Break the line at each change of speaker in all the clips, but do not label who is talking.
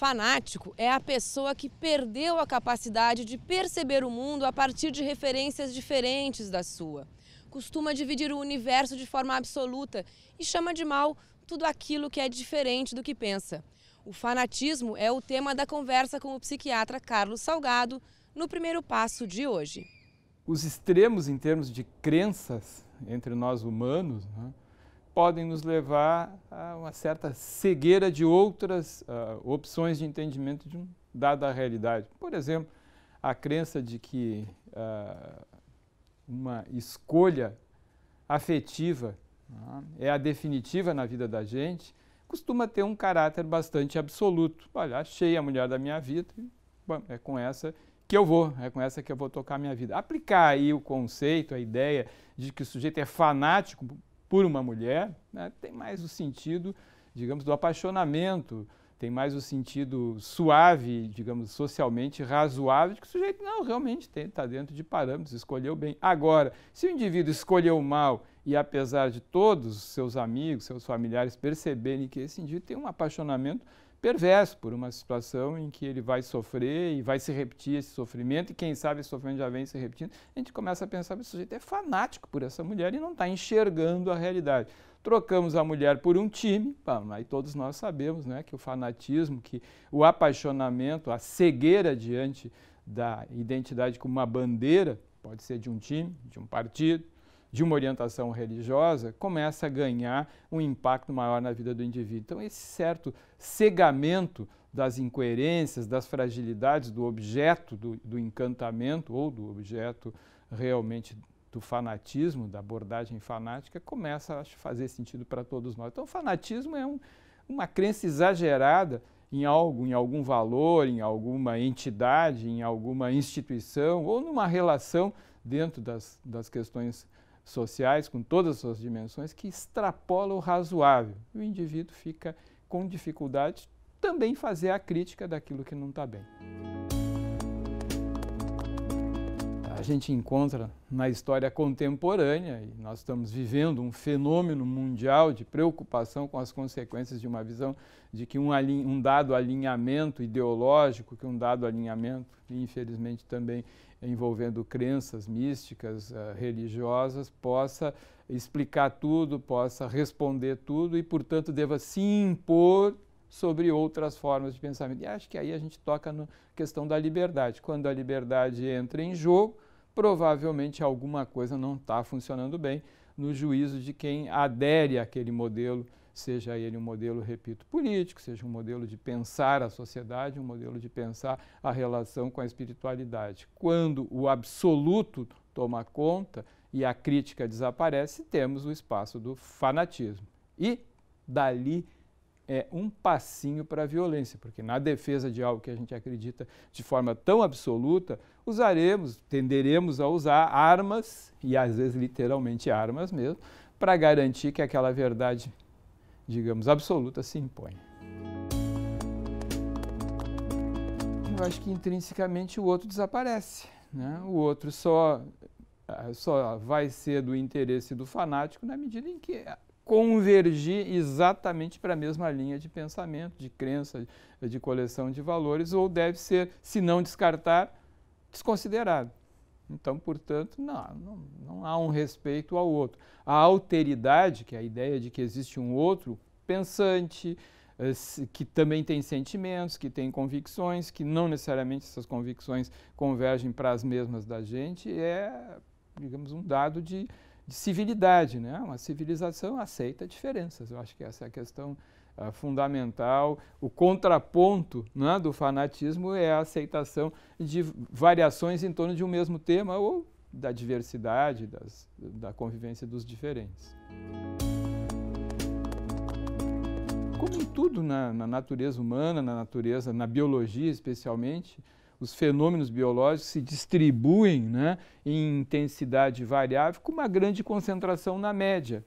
Fanático é a pessoa que perdeu a capacidade de perceber o mundo a partir de referências diferentes da sua. Costuma dividir o universo de forma absoluta e chama de mal tudo aquilo que é diferente do que pensa. O fanatismo é o tema da conversa com o psiquiatra Carlos Salgado no primeiro passo de hoje. Os extremos em termos de crenças entre nós humanos, né? podem nos levar a uma certa cegueira de outras uh, opções de entendimento de um dada realidade. Por exemplo, a crença de que uh, uma escolha afetiva uh, é a definitiva na vida da gente, costuma ter um caráter bastante absoluto. Olha, achei a mulher da minha vida, bom, é com essa que eu vou, é com essa que eu vou tocar a minha vida. Aplicar aí o conceito, a ideia de que o sujeito é fanático por uma mulher, né, tem mais o sentido, digamos, do apaixonamento, tem mais o sentido suave, digamos, socialmente razoável, de que o sujeito não realmente está dentro de parâmetros, escolheu bem. Agora, se o indivíduo escolheu mal e apesar de todos os seus amigos, seus familiares perceberem que esse indivíduo tem um apaixonamento perverso por uma situação em que ele vai sofrer e vai se repetir esse sofrimento, e quem sabe esse sofrimento já vem se repetindo, a gente começa a pensar que o sujeito é fanático por essa mulher e não está enxergando a realidade. Trocamos a mulher por um time, bom, aí todos nós sabemos né, que o fanatismo, que o apaixonamento, a cegueira diante da identidade como uma bandeira, pode ser de um time, de um partido, de uma orientação religiosa começa a ganhar um impacto maior na vida do indivíduo. Então, esse certo cegamento das incoerências, das fragilidades do objeto do, do encantamento ou do objeto realmente do fanatismo, da abordagem fanática, começa a fazer sentido para todos nós. Então, o fanatismo é um, uma crença exagerada em algo, em algum valor, em alguma entidade, em alguma instituição ou numa relação dentro das, das questões sociais, com todas as suas dimensões, que extrapola o razoável. O indivíduo fica com dificuldade também fazer a crítica daquilo que não está bem. A gente encontra na história contemporânea, e nós estamos vivendo um fenômeno mundial de preocupação com as consequências de uma visão de que um, um dado alinhamento ideológico, que um dado alinhamento, infelizmente também envolvendo crenças místicas, eh, religiosas, possa explicar tudo, possa responder tudo e, portanto, deva se impor sobre outras formas de pensamento. E acho que aí a gente toca na questão da liberdade. Quando a liberdade entra em jogo, provavelmente alguma coisa não está funcionando bem no juízo de quem adere àquele modelo seja ele um modelo, repito, político, seja um modelo de pensar a sociedade, um modelo de pensar a relação com a espiritualidade. Quando o absoluto toma conta e a crítica desaparece, temos o espaço do fanatismo. E dali é um passinho para a violência, porque na defesa de algo que a gente acredita de forma tão absoluta, usaremos, tenderemos a usar armas, e às vezes literalmente armas mesmo, para garantir que aquela verdade digamos, absoluta se impõe. Eu acho que intrinsecamente o outro desaparece. Né? O outro só, só vai ser do interesse do fanático na medida em que convergir exatamente para a mesma linha de pensamento, de crença, de coleção de valores, ou deve ser, se não descartar, desconsiderado. Então, portanto, não, não, não, há um respeito ao outro. A alteridade, que é a ideia de que existe um outro pensante, eh, que também tem sentimentos, que tem convicções, que não necessariamente essas convicções convergem para as mesmas da gente, é, digamos, um dado de, de civilidade. Né? Uma civilização aceita diferenças. Eu acho que essa é a questão uh, fundamental. O contraponto né, do fanatismo é a aceitação de variações em torno de um mesmo tema ou da diversidade, das, da convivência dos diferentes. Como em tudo na, na natureza humana, na natureza, na biologia especialmente, os fenômenos biológicos se distribuem né, em intensidade variável com uma grande concentração na média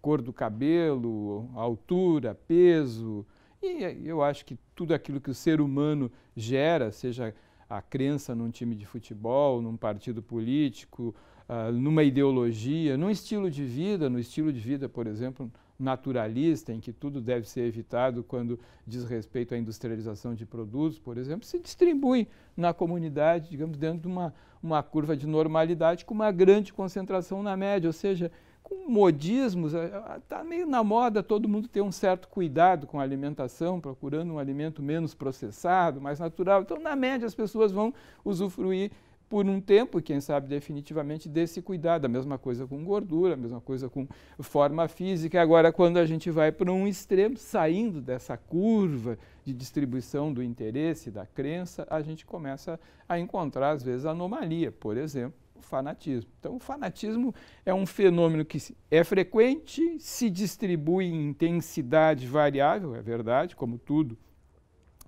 cor do cabelo, altura, peso. E eu acho que tudo aquilo que o ser humano gera, seja a crença num time de futebol, num partido político, uh, numa ideologia, num estilo de vida, no estilo de vida, por exemplo, naturalista, em que tudo deve ser evitado quando diz respeito à industrialização de produtos, por exemplo, se distribui na comunidade, digamos, dentro de uma, uma curva de normalidade com uma grande concentração na média, ou seja, com modismos, está é, é, meio na moda todo mundo ter um certo cuidado com a alimentação, procurando um alimento menos processado, mais natural. Então, na média, as pessoas vão usufruir por um tempo, quem sabe definitivamente, desse cuidado. A mesma coisa com gordura, a mesma coisa com forma física. Agora, quando a gente vai para um extremo, saindo dessa curva de distribuição do interesse, da crença, a gente começa a encontrar, às vezes, anomalia. Por exemplo, o fanatismo. Então, o fanatismo é um fenômeno que é frequente, se distribui em intensidade variável, é verdade, como tudo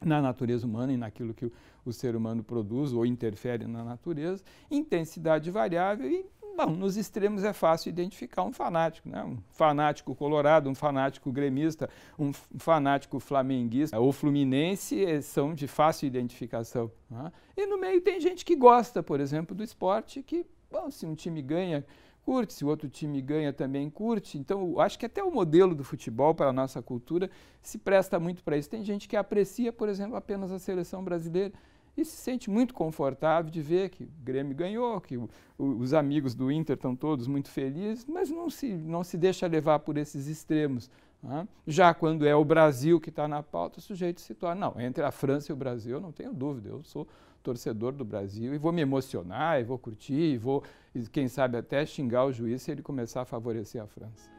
na natureza humana e naquilo que o, o ser humano produz ou interfere na natureza, intensidade variável e Bom, nos extremos é fácil identificar um fanático, né? um fanático colorado, um fanático gremista, um fanático flamenguista ou fluminense eh, são de fácil identificação. Né? E no meio tem gente que gosta, por exemplo, do esporte, que bom, se um time ganha, curte, se o outro time ganha, também curte. Então, acho que até o modelo do futebol para a nossa cultura se presta muito para isso. Tem gente que aprecia, por exemplo, apenas a seleção brasileira e se sente muito confortável de ver que o Grêmio ganhou, que o, os amigos do Inter estão todos muito felizes, mas não se, não se deixa levar por esses extremos. Né? Já quando é o Brasil que está na pauta, o sujeito se torna. Não, entre a França e o Brasil, eu não tenho dúvida, eu sou torcedor do Brasil e vou me emocionar, e vou curtir, e vou, quem sabe, até xingar o juiz se ele começar a favorecer a França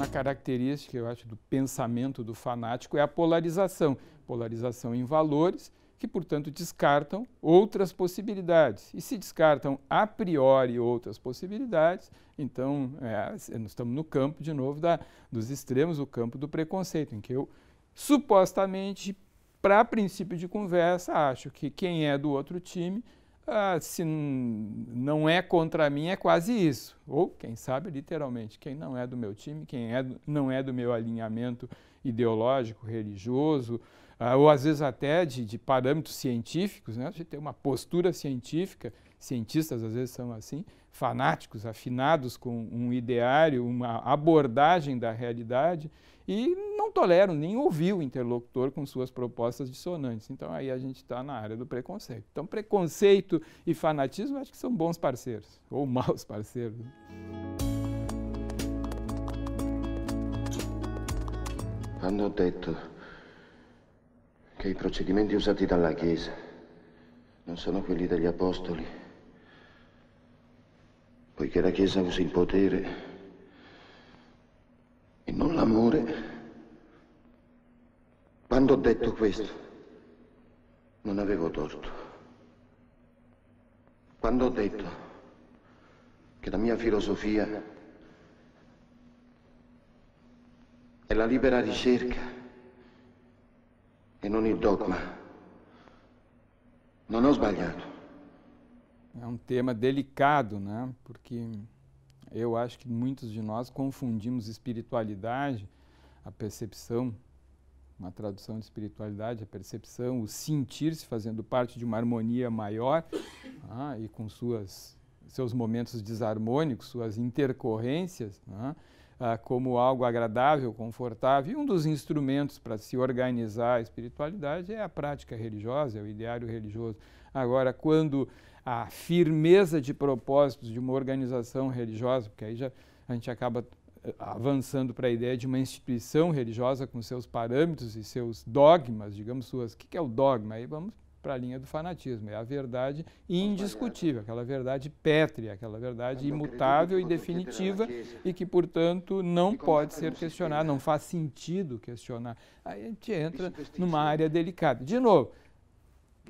uma característica, eu acho, do pensamento do fanático é a polarização. Polarização em valores que, portanto, descartam outras possibilidades. E se descartam a priori outras possibilidades, então é, é nós estamos no campo, de novo, da, dos extremos, o campo do preconceito, em que eu supostamente para princípio de conversa, acho que quem é do outro time ah, se não é contra mim, é quase isso. Ou, quem sabe, literalmente, quem não é do meu time, quem é do, não é do meu alinhamento ideológico, religioso, ah, ou às vezes até de, de parâmetros científicos, né? a gente tem uma postura científica cientistas às vezes são assim, fanáticos, afinados com um ideário, uma abordagem da realidade e não toleram nem ouvir o interlocutor com suas propostas dissonantes. Então aí a gente está na área do preconceito. Então preconceito e fanatismo acho que são bons parceiros ou maus parceiros. Hanno detto che i procedimenti usati dalla Chiesa non sono quelli degli Apostoli. Poiché la Chiesa usa il potere e non l'amore, quando ho detto questo, non avevo torto. Quando ho detto che la mia filosofia è la libera ricerca e non il dogma, non ho sbagliato. é um tema delicado, né? Porque eu acho que muitos de nós confundimos espiritualidade, a percepção, uma tradução de espiritualidade, a percepção, o sentir-se fazendo parte de uma harmonia maior ah, e com suas, seus momentos desarmônicos, suas intercorrências, ah, ah, como algo agradável, confortável. E um dos instrumentos para se organizar a espiritualidade é a prática religiosa, é o ideário religioso. Agora, quando a firmeza de propósitos de uma organização religiosa, porque aí já a gente acaba eh, avançando para a ideia de uma instituição religiosa com seus parâmetros e seus dogmas, digamos suas. O que é o dogma? Aí vamos para a linha do fanatismo, é a verdade indiscutível, aquela verdade pétrea, aquela verdade imutável e definitiva e que, portanto, não pode ser questionada, não né? faz sentido questionar. Aí a gente entra é numa área delicada. De novo,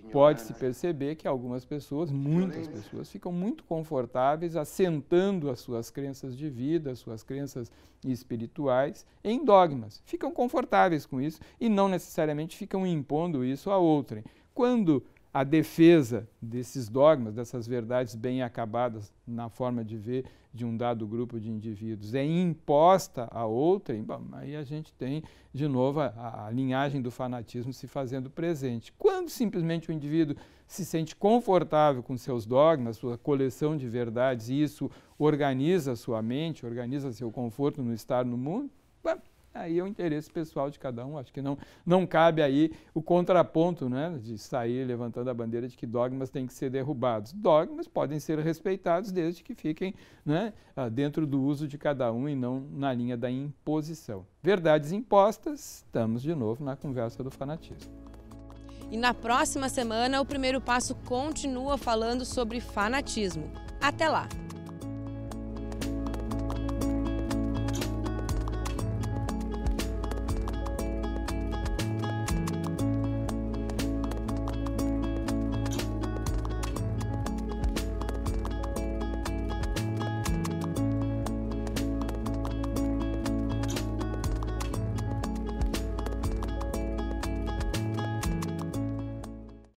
pode-se perceber que algumas pessoas, muitas pessoas, ficam muito confortáveis assentando as suas crenças de vida, as suas crenças espirituais em dogmas. Ficam confortáveis com isso e não necessariamente ficam impondo isso a outrem. Quando a defesa desses dogmas, dessas verdades bem acabadas na forma de ver de um dado grupo de indivíduos, é imposta a outra, bom, aí a gente tem, de novo, a, a, linhagem do fanatismo se fazendo presente. Quando simplesmente o indivíduo se sente confortável com seus dogmas, sua coleção de verdades, e isso organiza sua mente, organiza seu conforto no estar no mundo, bom, Aí é o interesse pessoal de cada um. Acho que não, não cabe aí o contraponto né, de sair levantando a bandeira de que dogmas têm que ser derrubados. Dogmas podem ser respeitados desde que fiquem né, ah, dentro do uso de cada um e não na linha da imposição. Verdades impostas, estamos de novo na conversa do fanatismo. E na próxima semana, o primeiro passo continua falando sobre fanatismo. Até lá!